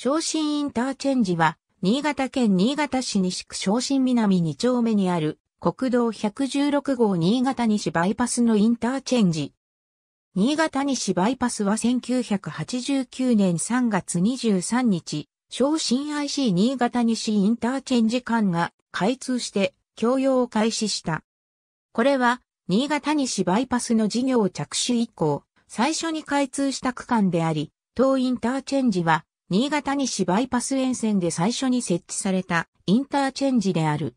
昇進インターチェンジは、新潟県新潟市西区昇進南2丁目にある国道116号新潟西バイパスのインターチェンジ。新潟西バイパスは1989年3月23日、昇進 IC 新潟西インターチェンジ間が開通して供用を開始した。これは、新潟西バイパスの事業着手以降、最初に開通した区間であり、当インターチェンジは、新潟西バイパス沿線で最初に設置されたインターチェンジである。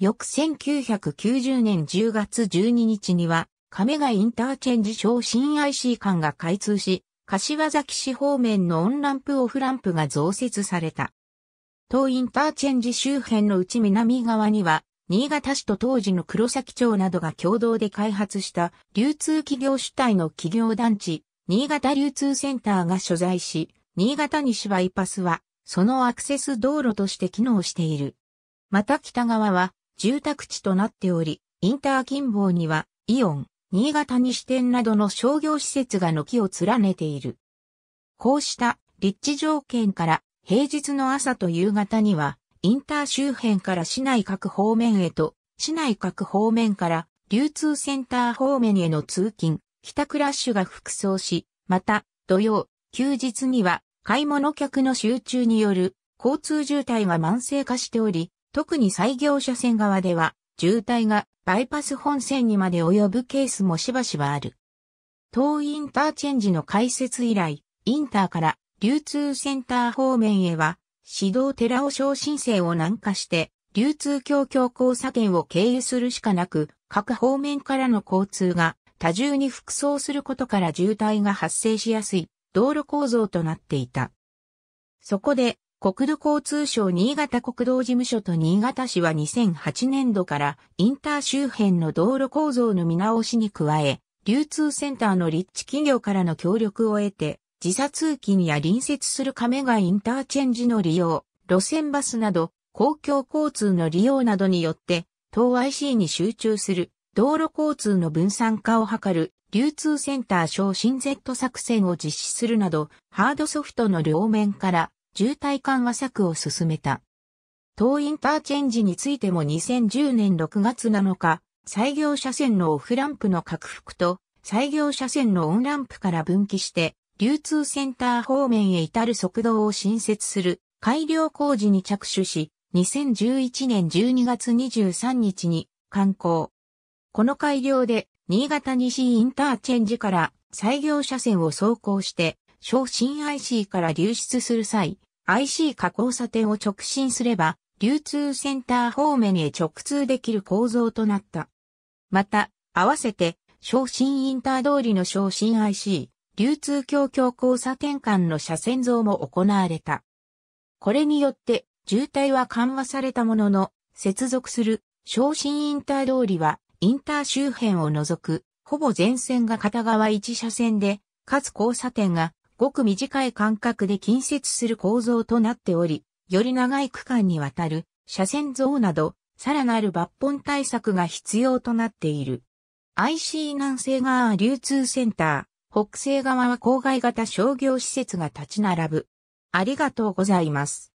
翌1990年10月12日には、亀ヶインターチェンジ小新 IC 間が開通し、柏崎市方面のオンランプオフランプが増設された。当インターチェンジ周辺の内南側には、新潟市と当時の黒崎町などが共同で開発した流通企業主体の企業団地、新潟流通センターが所在し、新潟西バイパスは、そのアクセス道路として機能している。また北側は、住宅地となっており、インター近傍には、イオン、新潟西店などの商業施設が軒を連ねている。こうした立地条件から平日の朝と夕方にはインター周辺から市内各方面へと市内各方面から流通センター方面への通勤、帰宅ラッシュが服装し、また土曜、休日には買い物客の集中による交通渋滞が慢性化しており、特に採業車線側では、渋滞がバイパス本線にまで及ぶケースもしばしばある。東インターチェンジの開設以来、インターから流通センター方面へは、指導寺尾昇進制を南下して、流通協協交差点を経由するしかなく、各方面からの交通が多重に服装することから渋滞が発生しやすい道路構造となっていた。そこで、国土交通省新潟国道事務所と新潟市は2008年度からインター周辺の道路構造の見直しに加え、流通センターの立地企業からの協力を得て、時差通勤や隣接する亀がインターチェンジの利用、路線バスなど公共交通の利用などによって、東 IC に集中する道路交通の分散化を図る流通センター昇進 Z 作戦を実施するなど、ハードソフトの両面から渋滞緩和策を進めた。東インターチェンジについても2010年6月7日、採業車線のオフランプの拡幅と、採業車線のオンランプから分岐して、流通センター方面へ至る速道を新設する改良工事に着手し、2011年12月23日に観光。この改良で新潟西インターチェンジから採行車線を走行して、昇進 IC から流出する際、IC 加交差点を直進すれば、流通センター方面へ直通できる構造となった。また、合わせて、昇進インター通りの昇進 IC、流通協協交差点間の車線像も行われた。これによって、渋滞は緩和されたものの、接続する昇進インター通りはインター周辺を除く、ほぼ全線が片側一車線で、かつ交差点がごく短い間隔で近接する構造となっており、より長い区間にわたる車線増など、さらなる抜本対策が必要となっている。IC 南西側流通センター、北西側は郊外型商業施設が立ち並ぶ。ありがとうございます。